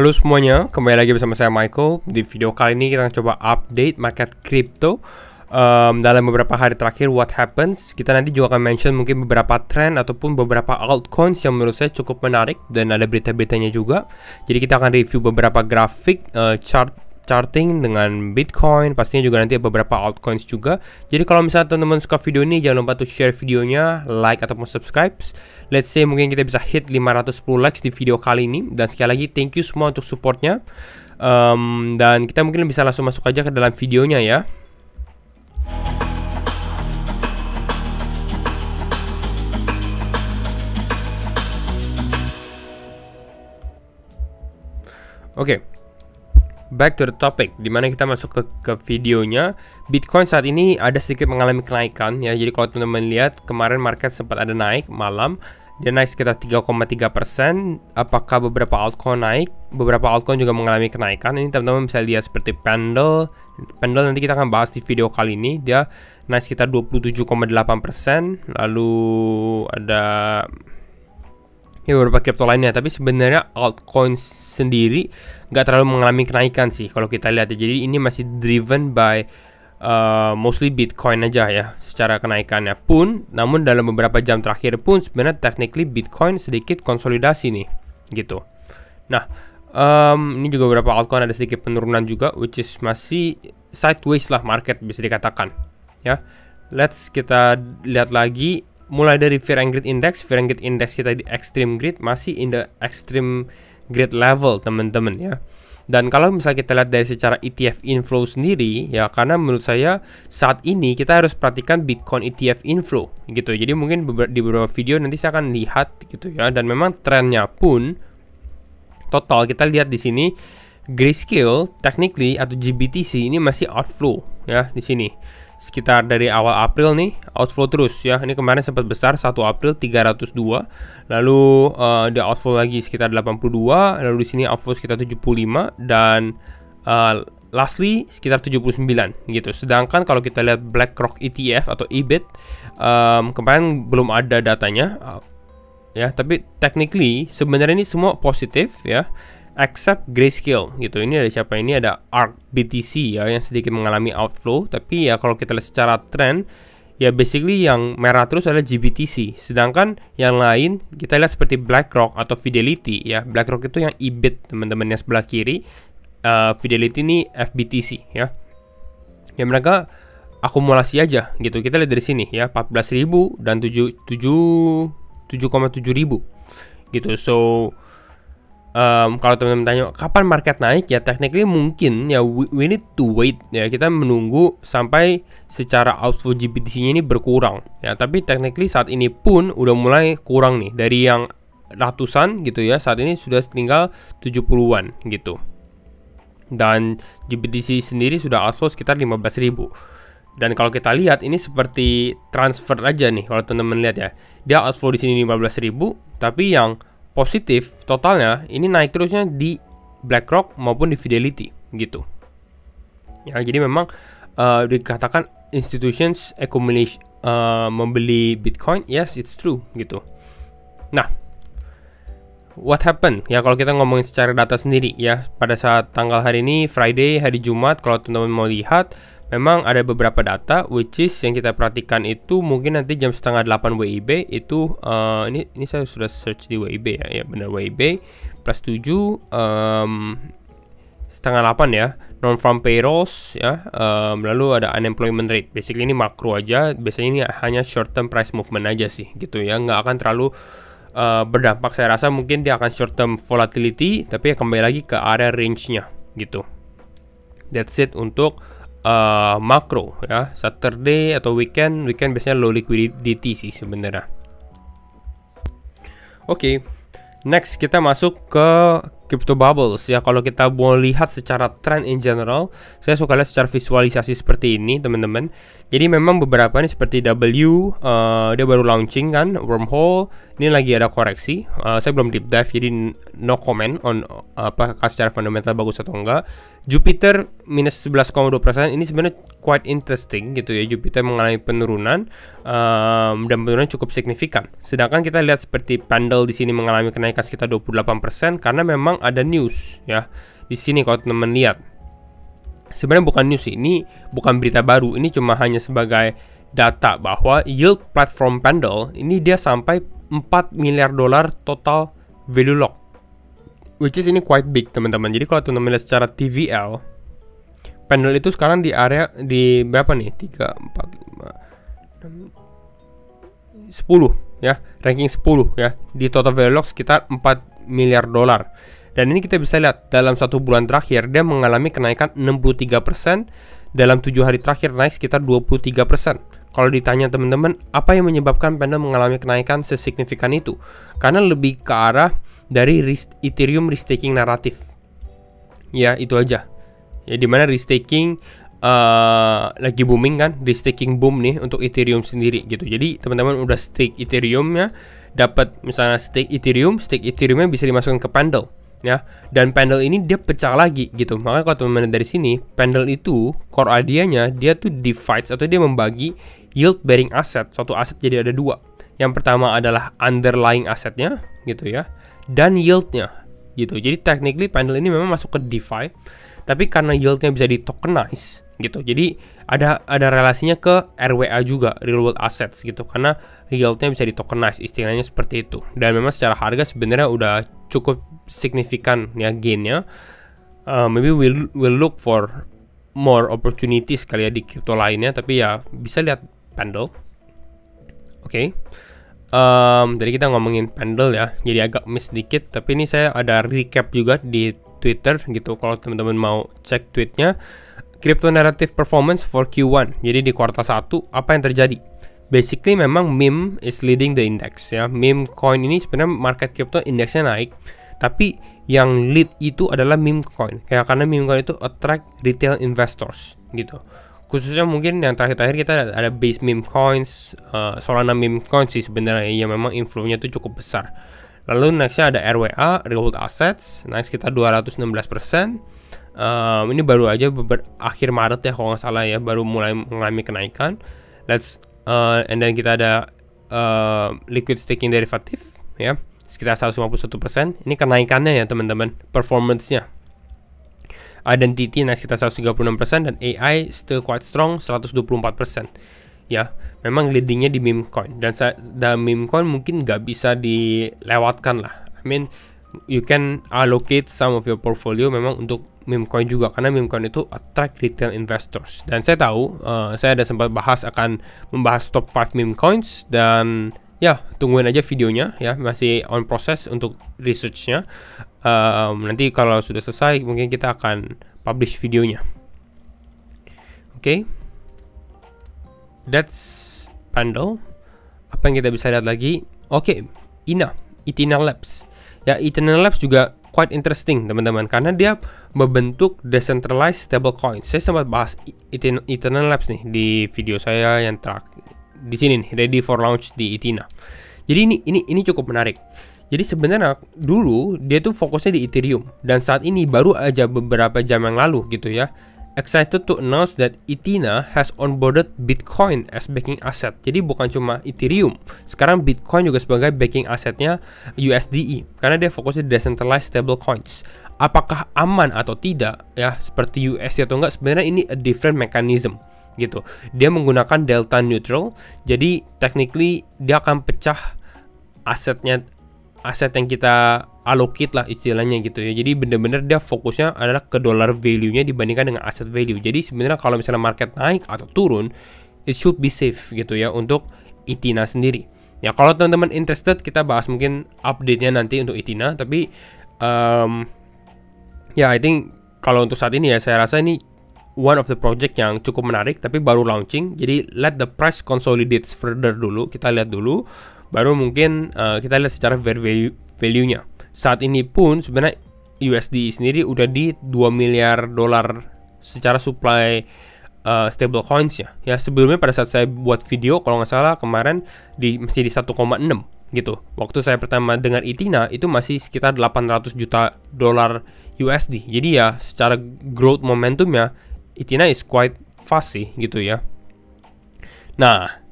Halo semuanya, kembali lagi bersama saya Michael. Di video kali ini kita akan coba update market crypto um, dalam beberapa hari terakhir what happens. Kita nanti juga akan mention mungkin beberapa trend ataupun beberapa altcoins yang menurut saya cukup menarik dan ada berita-beritanya juga. Jadi kita akan review beberapa grafik, uh, chart Starting dengan Bitcoin, pastinya juga nanti beberapa altcoins juga. Jadi kalau misalnya teman-teman suka video ini, jangan lupa untuk share videonya, like ataupun subscribe. Let's say mungkin kita bisa hit 510 likes di video kali ini. Dan sekali lagi, thank you semua untuk supportnya. Um, dan kita mungkin bisa langsung masuk aja ke dalam videonya ya. Oke. Okay back to the topic dimana kita masuk ke, ke videonya Bitcoin saat ini ada sedikit mengalami kenaikan ya jadi kalau teman-teman lihat kemarin market sempat ada naik malam dia naik sekitar 3,3 persen apakah beberapa altcoin naik beberapa altcoin juga mengalami kenaikan ini teman-teman bisa lihat seperti Pendle Pendle nanti kita akan bahas di video kali ini dia naik sekitar 27,8 persen lalu ada ya beberapa kripto lainnya tapi sebenarnya altcoin sendiri nggak terlalu mengalami kenaikan sih kalau kita lihat ya jadi ini masih driven by uh, mostly Bitcoin aja ya secara kenaikannya pun namun dalam beberapa jam terakhir pun sebenarnya technically Bitcoin sedikit konsolidasi nih gitu nah um, ini juga beberapa altcoin ada sedikit penurunan juga which is masih sideways lah market bisa dikatakan ya let's kita lihat lagi mulai dari fear and greed index, fear and greed index kita di extreme greed masih in the extreme greed level teman-teman ya. Dan kalau misalnya kita lihat dari secara ETF inflow sendiri, ya karena menurut saya saat ini kita harus perhatikan Bitcoin ETF inflow gitu. Jadi mungkin di beberapa video nanti saya akan lihat gitu ya. Dan memang trennya pun total kita lihat di sini Grayscale technically atau GBTC ini masih outflow ya di sini sekitar dari awal April nih outflow terus ya. Ini kemarin sempat besar 1 April 302, lalu uh, eh, di outflow lagi sekitar 82, lalu di sini outflow sekitar 75 dan uh, lastly sekitar 79 gitu. Sedangkan kalau kita lihat BlackRock ETF atau EBIT um, kemarin belum ada datanya uh, ya, tapi technically sebenarnya ini semua positif ya accept grayscale gitu. Ini ada siapa? Ini ada Arc BTC ya yang sedikit mengalami outflow, tapi ya kalau kita lihat secara trend ya basically yang merah terus adalah GBTC. Sedangkan yang lain kita lihat seperti BlackRock atau Fidelity ya. BlackRock itu yang EBIT teman-teman yang sebelah kiri. Uh, Fidelity ini FBTC ya. Ya mereka akumulasi aja gitu. Kita lihat dari sini ya 14.000 dan 7 7 7,7 ribu gitu. So um, kalau teman-teman tanya kapan market naik ya technically mungkin ya we, we need to wait ya kita menunggu sampai secara outflow GBTC-nya ini berkurang ya tapi technically saat ini pun udah mulai kurang nih dari yang ratusan gitu ya saat ini sudah tinggal 70-an gitu dan GBTC sendiri sudah outflow sekitar 15.000 ribu dan kalau kita lihat ini seperti transfer aja nih kalau teman-teman lihat ya dia outflow di sini 15.000 tapi yang positif totalnya ini naik terusnya di BlackRock maupun di Fidelity gitu. Ya, jadi memang uh, dikatakan institutions accumulation uh, membeli Bitcoin, yes it's true gitu. Nah, what happened? Ya kalau kita ngomongin secara data sendiri ya, pada saat tanggal hari ini Friday, hari Jumat kalau teman-teman mau lihat memang ada beberapa data which is yang kita perhatikan itu mungkin nanti jam setengah 8 WIB itu uh, ini ini saya sudah search di WIB ya ya benar WIB plus 7 um, setengah 8 ya non farm payrolls ya um, lalu ada unemployment rate basically ini makro aja biasanya ini hanya short term price movement aja sih gitu ya nggak akan terlalu uh, berdampak saya rasa mungkin dia akan short term volatility tapi ya kembali lagi ke area range-nya gitu that's it untuk uh, makro ya Saturday atau weekend weekend biasanya low liquidity sih sebenarnya oke okay. next kita masuk ke crypto bubbles ya kalau kita mau lihat secara trend in general saya suka lihat secara visualisasi seperti ini teman-teman jadi memang beberapa nih seperti W uh, dia baru launching kan wormhole ini lagi ada koreksi. Uh, saya belum deep dive jadi no comment on uh, eh, apakah secara fundamental bagus atau enggak. Jupiter minus 11,2% ini sebenarnya quite interesting gitu ya. Jupiter mengalami penurunan um, dan penurunan cukup signifikan. Sedangkan kita lihat seperti Pendle di sini mengalami kenaikan sekitar 28% karena memang ada news ya di sini kalau teman-teman lihat sebenarnya bukan news ini bukan berita baru ini cuma hanya sebagai data bahwa yield platform Pendle ini dia sampai 4 miliar dolar total value lock which is ini quite big teman-teman jadi kalau teman-teman lihat secara TVL Pendle itu sekarang di area di berapa nih 3 4 5 6 10 ya ranking 10 ya di total value lock sekitar 4 miliar dolar dan ini kita bisa lihat dalam satu bulan terakhir dia mengalami kenaikan 63%, dalam tujuh hari terakhir naik sekitar 23%. Kalau ditanya teman-teman, apa yang menyebabkan Panda mengalami kenaikan sesignifikan itu? Karena lebih ke arah dari Ethereum restaking naratif. Ya, itu aja. Ya, dimana restaking uh, eh, lagi booming kan, staking boom nih untuk Ethereum sendiri gitu. Jadi teman-teman udah stake Ethereum ya dapat misalnya stake Ethereum, stake Ethereumnya bisa dimasukkan ke Pendle ya dan panel ini dia pecah lagi gitu makanya kalau teman-teman dari sini panel itu core idea-nya dia tuh divides atau dia membagi yield bearing asset satu aset jadi ada dua yang pertama adalah underlying asetnya gitu ya dan yieldnya gitu jadi technically panel ini memang masuk ke DeFi tapi karena yieldnya bisa di tokenize gitu jadi ada ada relasinya ke RWA juga real world assets gitu karena yieldnya bisa di tokenize istilahnya seperti itu dan memang secara harga sebenarnya udah cukup signifikan ya gainnya uh, maybe we'll we'll look for more opportunities kali ya di crypto lainnya tapi ya bisa lihat pendel, oke okay. um, jadi kita ngomongin pendel ya jadi agak miss dikit tapi ini saya ada recap juga di Twitter gitu kalau teman-teman mau cek tweetnya Crypto Narrative Performance for Q1 jadi di kuartal 1 apa yang terjadi basically memang meme is leading the index ya meme coin ini sebenarnya market crypto indeksnya naik tapi yang lead itu adalah meme coin. ya karena meme coin itu attract retail investors gitu. Khususnya mungkin yang terakhir-terakhir kita ada base meme coins, uh, eh, Solana meme coins sih sebenarnya yang memang influence-nya itu cukup besar. Lalu nextnya ada RWA, World Assets, naik sekitar 216%. Um, ini baru aja ber akhir Maret ya kalau nggak salah ya, baru mulai mengalami kenaikan. Let's uh, and then kita ada uh, liquid staking derivative ya sekitar 151%. persen Ini kenaikannya ya teman-teman, performancenya Identity naik sekitar 136% persen dan AI still quite strong 124%. persen Ya, memang leadingnya di meme coin dan saya dan meme coin mungkin nggak bisa dilewatkan lah. I mean, you can allocate some of your portfolio memang untuk meme coin juga karena meme coin itu attract retail investors. Dan saya tahu, uh, saya ada sempat bahas akan membahas top 5 meme coins dan ya tungguin aja videonya ya masih on proses untuk researchnya um, nanti kalau sudah selesai mungkin kita akan publish videonya oke okay. that's Pandal apa yang kita bisa lihat lagi oke okay. Ina Eternal Labs ya Eternal Labs juga quite interesting teman-teman karena dia membentuk decentralized stablecoin saya sempat bahas Eternal Labs nih di video saya yang terakhir di sini nih ready for launch di Itina. Jadi ini ini ini cukup menarik. Jadi sebenarnya dulu dia tuh fokusnya di Ethereum dan saat ini baru aja beberapa jam yang lalu gitu ya. Excited to announce that Itina has onboarded Bitcoin as backing asset. Jadi bukan cuma Ethereum, sekarang Bitcoin juga sebagai backing asetnya USDE karena dia fokusnya di decentralized stable coins. Apakah aman atau tidak ya seperti USD atau enggak sebenarnya ini a different mechanism gitu. Dia menggunakan delta neutral, jadi technically dia akan pecah asetnya aset yang kita allocate lah istilahnya gitu ya. Jadi bener-bener dia fokusnya adalah ke dollar value-nya dibandingkan dengan aset value. Jadi sebenarnya kalau misalnya market naik atau turun, it should be safe gitu ya untuk Itina sendiri. Ya kalau teman-teman interested kita bahas mungkin update-nya nanti untuk Itina tapi um, ya I think kalau untuk saat ini ya saya rasa ini one of the project yang cukup menarik tapi baru launching. Jadi let the price consolidate further dulu, kita lihat dulu baru mungkin uh, kita lihat secara value value-nya. Saat ini pun sebenarnya USD sendiri udah di 2 miliar dolar secara supply uh, stable coins ya. Ya sebelumnya pada saat saya buat video kalau nggak salah kemarin di masih di 1,6 gitu. Waktu saya pertama dengar Itina itu masih sekitar 800 juta dolar USD. Jadi ya secara growth momentumnya Itina is quite fast sih gitu ya. Nah,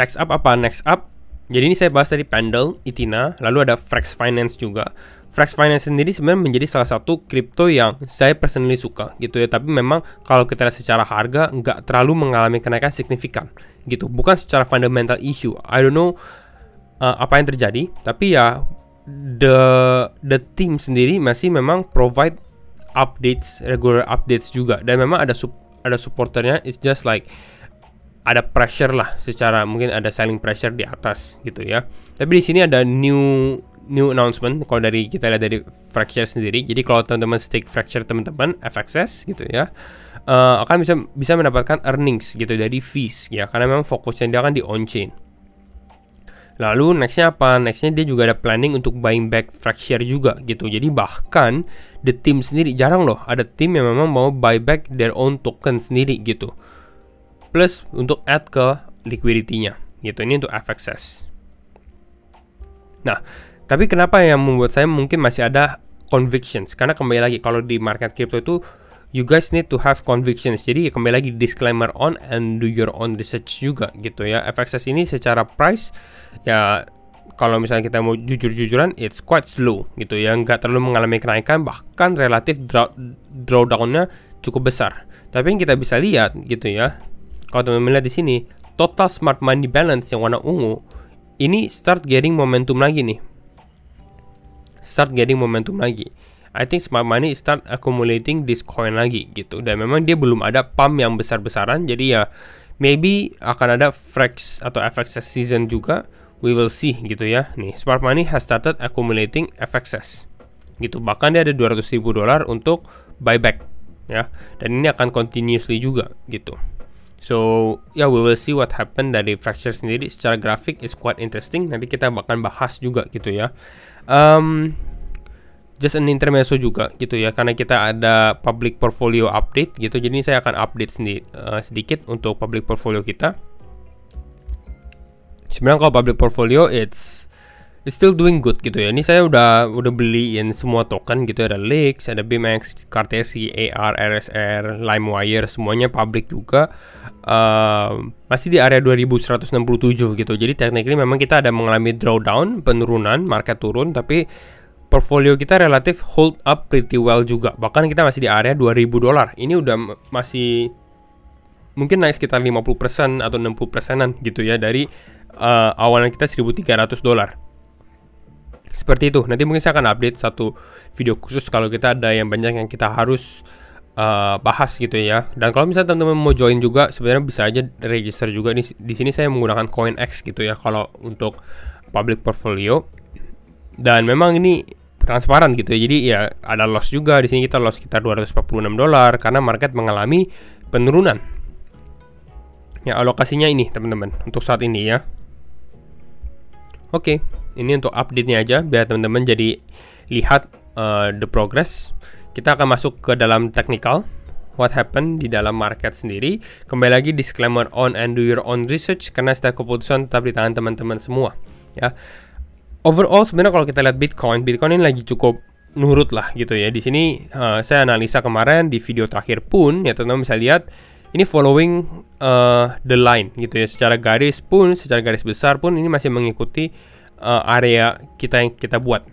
next up apa? Next up, jadi ini saya bahas tadi Pendle, Itina, lalu ada Frax Finance juga. Frax Finance sendiri sebenarnya menjadi salah satu kripto yang saya personally suka gitu ya. Tapi memang kalau kita lihat secara harga nggak terlalu mengalami kenaikan signifikan gitu. Bukan secara fundamental issue. I don't know uh, apa yang terjadi, tapi ya the the team sendiri masih memang provide updates regular updates juga dan memang ada sub ada supporternya it's just like ada pressure lah secara mungkin ada selling pressure di atas gitu ya tapi di sini ada new new announcement kalau dari kita lihat dari fracture sendiri jadi kalau teman-teman stake fracture teman-teman FXS gitu ya uh, akan bisa bisa mendapatkan earnings gitu dari fees ya karena memang fokusnya dia kan di on chain Lalu nextnya apa? Nextnya dia juga ada planning untuk buying back Fracture juga gitu. Jadi bahkan the team sendiri jarang loh ada tim yang memang mau buy back their own token sendiri gitu. Plus untuk add ke liquidity-nya gitu. Ini untuk FXS. Nah, tapi kenapa yang membuat saya mungkin masih ada convictions? Karena kembali lagi kalau di market crypto itu you guys need to have convictions. Jadi ya kembali lagi disclaimer on and do your own research juga gitu ya. FXS ini secara price ya kalau misalnya kita mau jujur-jujuran it's quite slow gitu ya. Nggak terlalu mengalami kenaikan bahkan relatif draw drawdownnya cukup besar. Tapi yang kita bisa lihat gitu ya. Kalau teman-teman lihat di sini total smart money balance yang warna ungu ini start getting momentum lagi nih. Start getting momentum lagi I think smart money start accumulating this coin lagi gitu dan memang dia belum ada pump yang besar-besaran jadi ya maybe akan ada flex atau FXS season juga we will see gitu ya nih smart money has started accumulating FXS gitu bahkan dia ada 200.000 dolar untuk buyback ya dan ini akan continuously juga gitu so ya yeah, we will see what happen dari fracture sendiri secara grafik is quite interesting nanti kita akan bahas juga gitu ya um, just an intermezzo juga gitu ya karena kita ada public portfolio update gitu jadi saya akan update sedi eh, sedikit untuk public portfolio kita sebenarnya kalau public portfolio it's it's still doing good gitu ya ini saya udah udah beliin semua token gitu ya. ada Leaks ada BMX Cartesi AR RSR LimeWire semuanya public juga uh, masih di area 2167 gitu jadi technically memang kita ada mengalami drawdown penurunan market turun tapi portfolio kita relatif hold up pretty well juga. Bahkan kita masih di area 2000 dolar. Ini udah masih mungkin naik sekitar 50% atau 60%an gitu ya dari uh, awalan kita 1300 dolar. Seperti itu. Nanti mungkin saya akan update satu video khusus kalau kita ada yang banyak yang kita harus uh, bahas gitu ya. Dan kalau misalnya teman-teman mau join juga sebenarnya bisa aja register juga di di sini saya menggunakan CoinX gitu ya kalau untuk public portfolio. Dan memang ini transparan gitu ya. Jadi ya ada loss juga di sini kita loss sekitar 246 dolar karena market mengalami penurunan. Ya alokasinya ini teman-teman untuk saat ini ya. Oke, ini untuk update-nya aja biar teman-teman jadi lihat uh, the progress. Kita akan masuk ke dalam technical what happened di dalam market sendiri. Kembali lagi disclaimer on and do your own research karena setiap keputusan tetap di tangan teman-teman semua ya overall sebenarnya kalau kita lihat Bitcoin, Bitcoin ini lagi cukup nurut lah gitu ya. Di sini uh, saya analisa kemarin di video terakhir pun ya teman-teman bisa lihat ini following uh, the line gitu ya. Secara garis pun, secara garis besar pun ini masih mengikuti uh, area kita yang kita buat.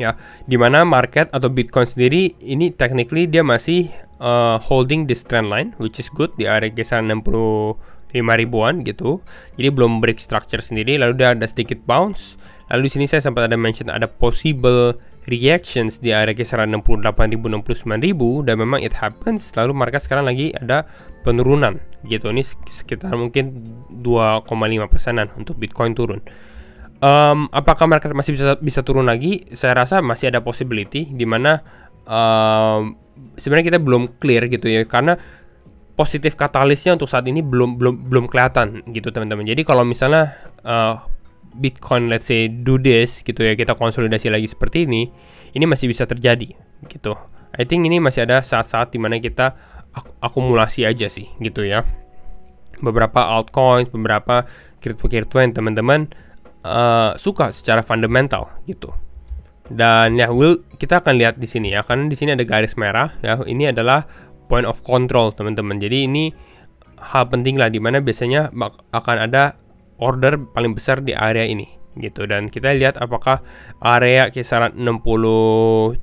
Ya, dimana market atau Bitcoin sendiri ini technically dia masih uh, holding this trend line which is good di area kisaran 60 5 ribuan gitu. Jadi belum break structure sendiri lalu dia ada sedikit bounce. Lalu di sini saya sempat ada mention ada possible reactions di area kisaran 68.000 69.000 dan memang it happens lalu market sekarang lagi ada penurunan gitu ini sekitar mungkin 2,5 persenan untuk Bitcoin turun um, apakah market masih bisa bisa turun lagi saya rasa masih ada possibility dimana um, sebenarnya kita belum clear gitu ya karena positif katalisnya untuk saat ini belum belum belum kelihatan gitu teman-teman. Jadi kalau misalnya uh, Bitcoin let's say do this gitu ya kita konsolidasi lagi seperti ini, ini masih bisa terjadi gitu. I think ini masih ada saat-saat dimana kita ak akumulasi aja sih gitu ya. Beberapa altcoins, beberapa crypto-crypto yang teman-teman uh, suka secara fundamental gitu. Dan ya, will kita akan lihat di sini ya, karena di sini ada garis merah ya. Ini adalah point of control teman-teman jadi ini hal penting lah dimana biasanya akan ada order paling besar di area ini gitu dan kita lihat apakah area kisaran 67.000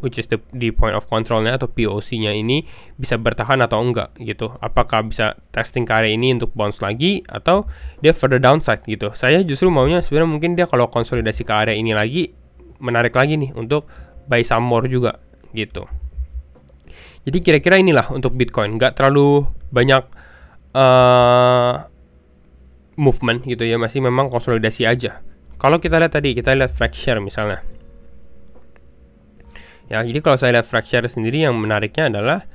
which is the, the point of controlnya atau POC-nya ini bisa bertahan atau enggak gitu apakah bisa testing ke area ini untuk bounce lagi atau dia further downside gitu saya justru maunya sebenarnya mungkin dia kalau konsolidasi ke area ini lagi menarik lagi nih untuk buy some more juga gitu jadi kira-kira inilah untuk Bitcoin, nggak terlalu banyak uh, movement gitu ya, masih memang konsolidasi aja. Kalau kita lihat tadi, kita lihat fracture misalnya. Ya, jadi kalau saya lihat fracture sendiri yang menariknya adalah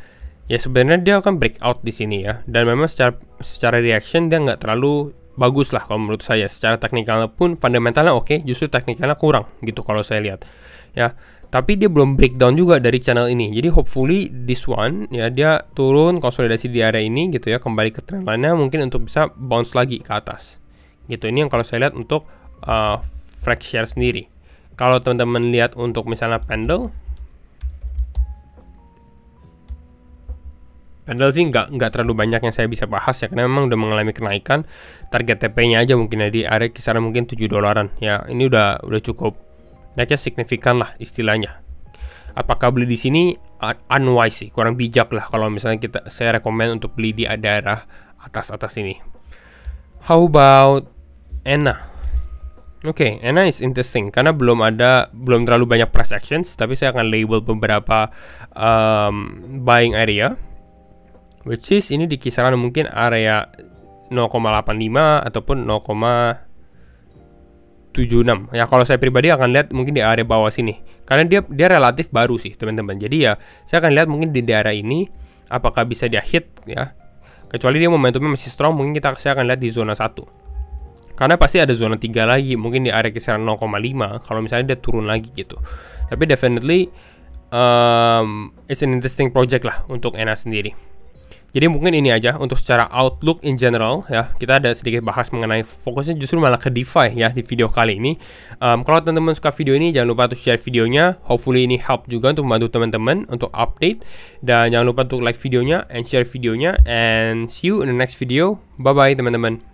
ya sebenarnya dia akan breakout di sini ya, dan memang secara secara reaction dia nggak terlalu bagus lah kalau menurut saya. Secara teknikalnya pun fundamentalnya oke, okay, justru teknikalnya kurang gitu kalau saya lihat. Ya, tapi dia belum breakdown juga dari channel ini. Jadi hopefully this one ya dia turun konsolidasi di area ini gitu ya kembali ke trendline lainnya mungkin untuk bisa bounce lagi ke atas. Gitu ini yang kalau saya lihat untuk uh, frag share sendiri. Kalau teman-teman lihat untuk misalnya pendel, Pendel sih nggak nggak terlalu banyak yang saya bisa bahas ya karena memang udah mengalami kenaikan target TP-nya aja mungkin ya di area kisaran mungkin 7 dolaran ya ini udah udah cukup Naiknya signifikan lah istilahnya. Apakah beli di sini unwise sih, kurang bijak lah kalau misalnya kita saya rekomend untuk beli di daerah atas-atas ini. How about Enna? Oke, okay, Ena is interesting karena belum ada belum terlalu banyak price actions, tapi saya akan label beberapa um, buying area which is ini di kisaran mungkin area 0,85 ataupun 0, 76. Ya kalau saya pribadi akan lihat mungkin di area bawah sini. Karena dia dia relatif baru sih, teman-teman. Jadi ya saya akan lihat mungkin di daerah ini apakah bisa dia hit ya. Kecuali dia momentumnya masih strong, mungkin kita saya akan lihat di zona satu Karena pasti ada zona tiga lagi, mungkin di area kisaran 0,5 kalau misalnya dia turun lagi gitu. Tapi definitely um, it's an interesting project lah untuk ENA sendiri. Jadi mungkin ini aja untuk secara outlook in general ya kita ada sedikit bahas mengenai fokusnya justru malah ke DeFi ya di video kali ini. Um, kalau teman-teman suka video ini jangan lupa untuk share videonya. Hopefully ini help juga untuk membantu teman-teman untuk update dan jangan lupa untuk like videonya and share videonya and see you in the next video. Bye bye teman-teman.